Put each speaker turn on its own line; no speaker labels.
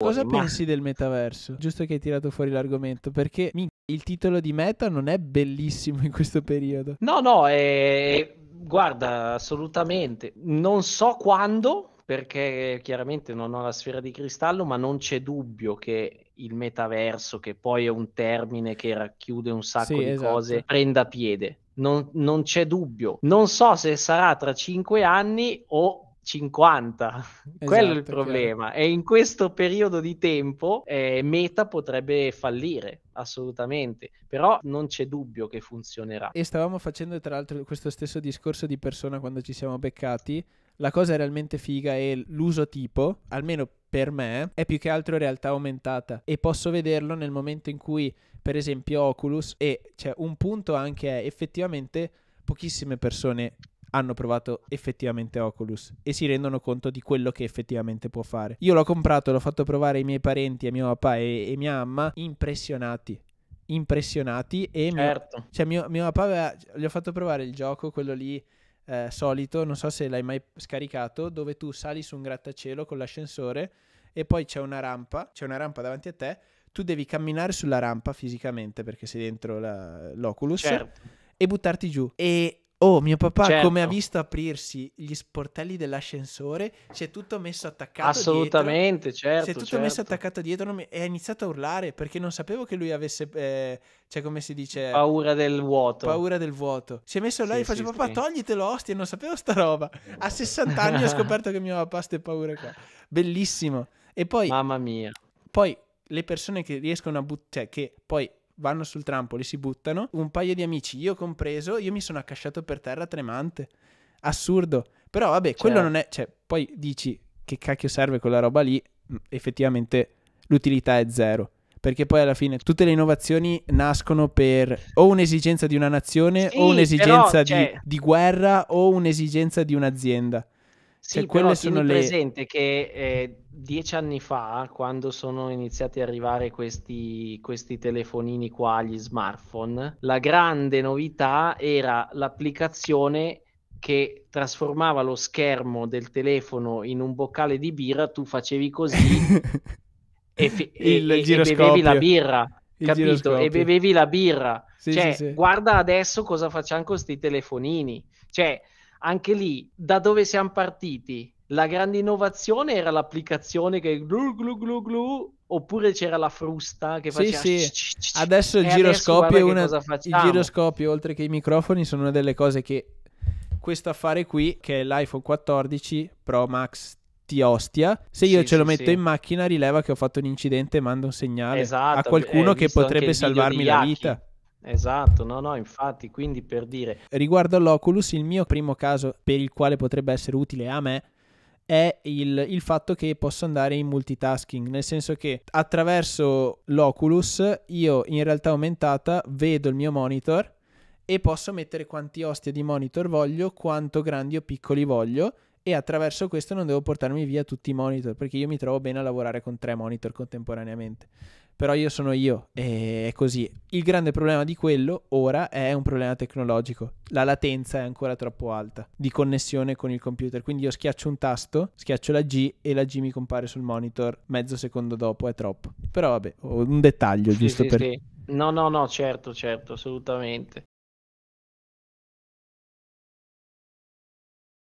Cosa ma... pensi
del metaverso? Giusto che hai tirato fuori l'argomento, perché il titolo di meta non è bellissimo in questo periodo.
No, no, è... guarda, assolutamente. Non so quando, perché chiaramente non ho la sfera di cristallo, ma non c'è dubbio che il metaverso, che poi è un termine che racchiude un sacco sì, di esatto. cose, prenda piede. Non, non c'è dubbio. Non so se sarà tra cinque anni o 50. Esatto, Quello è il esatto, problema. Chiaro. E in questo periodo di tempo eh, Meta potrebbe fallire assolutamente, però non c'è dubbio che funzionerà.
E stavamo facendo tra l'altro questo stesso discorso di persona quando ci siamo beccati. La cosa è realmente figa e l'uso tipo, almeno per me, è più che altro realtà aumentata e posso vederlo nel momento in cui, per esempio, Oculus e c'è cioè, un punto anche è effettivamente pochissime persone hanno provato effettivamente Oculus e si rendono conto di quello che effettivamente può fare. Io l'ho comprato, l'ho fatto provare ai miei parenti, a mio papà e, e mia mamma, impressionati impressionati e certo. mio, cioè mio, mio papà aveva, gli ho fatto provare il gioco, quello lì eh, solito, non so se l'hai mai scaricato, dove tu sali su un grattacielo con l'ascensore e poi c'è una rampa, c'è una rampa davanti a te, tu devi camminare sulla rampa fisicamente perché sei dentro la, l'Oculus certo. e buttarti giù. E Oh, mio papà, certo. come ha certo. visto aprirsi gli sportelli dell'ascensore, si è tutto messo attaccato Assolutamente, dietro. certo. Si è tutto certo. messo attaccato dietro e ha iniziato a urlare perché non sapevo che lui avesse, eh, cioè come si dice... Paura del vuoto. Paura del vuoto. Si è messo là sì, e sì, faccio, sì, papà, sì. toglitelo, ostia, non sapevo sta roba. A 60 anni ho scoperto che mio papà ha queste paure qua. Bellissimo. E poi... Mamma mia. Poi le persone che riescono a buttare, cioè, che poi vanno sul trampolo, si buttano, un paio di amici, io compreso, io mi sono accasciato per terra tremante. Assurdo. Però vabbè, quello cioè. non è... Cioè, poi dici che cacchio serve quella roba lì, mm, effettivamente l'utilità è zero. Perché poi alla fine tutte le innovazioni nascono per o un'esigenza di una nazione, sì, o un'esigenza però, cioè... di, di guerra, o un'esigenza di un'azienda. Sì, cioè, quelle sono le...
presente che eh, dieci anni fa, quando sono iniziati ad arrivare questi, questi telefonini qua, gli smartphone, la grande novità era l'applicazione che trasformava lo schermo del telefono in un boccale di birra, tu facevi così e, fi- Il e, e bevevi la birra, Il capito? Giroscopio. E bevevi la birra. Sì, cioè, sì, sì. guarda adesso cosa facciamo con questi telefonini. Cioè, anche lì da dove siamo partiti? La grande innovazione era l'applicazione che glu glu glu
glu oppure c'era la frusta che faceva Sì, sì. Adesso il giroscopio, una... il giroscopio oltre che i microfoni sono una delle cose che questo affare qui che è l'iPhone 14 Pro Max ti ostia. Se io sì, ce sì, lo metto sì. in macchina, rileva che ho fatto un incidente e mando un segnale esatto, a qualcuno eh, che potrebbe salvarmi la vita. Esatto,
no, no, infatti, quindi per dire...
Riguardo all'Oculus, il mio primo caso per il quale potrebbe essere utile a me è il, il, fatto che posso andare in multitasking, nel senso che attraverso l'Oculus io in realtà aumentata vedo il mio monitor e posso mettere quanti ostia di monitor voglio, quanto grandi o piccoli voglio e attraverso questo non devo portarmi via tutti i monitor perché io mi trovo bene a lavorare con tre monitor contemporaneamente però io sono io e è così. Il grande problema di quello ora è un problema tecnologico. La latenza è ancora troppo alta di connessione con il computer, quindi io schiaccio un tasto, schiaccio la G e la G mi compare sul monitor mezzo secondo dopo, è troppo. Però vabbè, un dettaglio sì, giusto sì, per... Sì. No, no,
no, certo, certo, assolutamente.